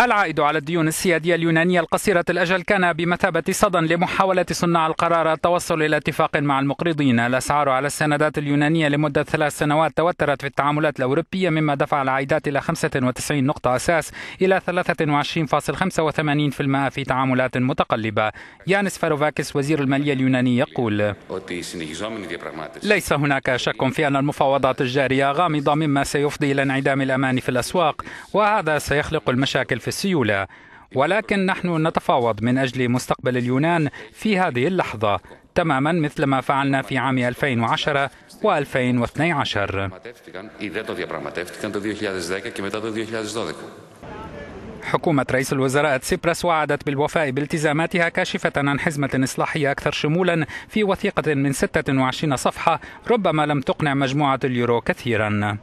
العائد على الديون السيادية اليونانية القصيرة الأجل كان بمثابة صدى لمحاولة صناع القرار التوصل إلى اتفاق مع المقرضين الأسعار على السندات اليونانية لمدة ثلاث سنوات توترت في التعاملات الأوروبية مما دفع العائدات إلى 95 نقطة أساس إلى 23.85% في تعاملات متقلبة يانس فاروفاكس وزير المالية اليوناني يقول ليس هناك شك في أن المفاوضات الجارية غامضة مما سيفضي إلى انعدام الأمان في الأسواق وهذا سيخلق المشاكل في في السيوله ولكن نحن نتفاوض من اجل مستقبل اليونان في هذه اللحظه تماما مثل ما فعلنا في عام 2010 و2012 حكومة رئيس الوزراء سيبراس وعدت بالوفاء بالتزاماتها كاشفة عن حزمة إصلاحية أكثر شمولا في وثيقة من 26 صفحة ربما لم تقنع مجموعة اليورو كثيرا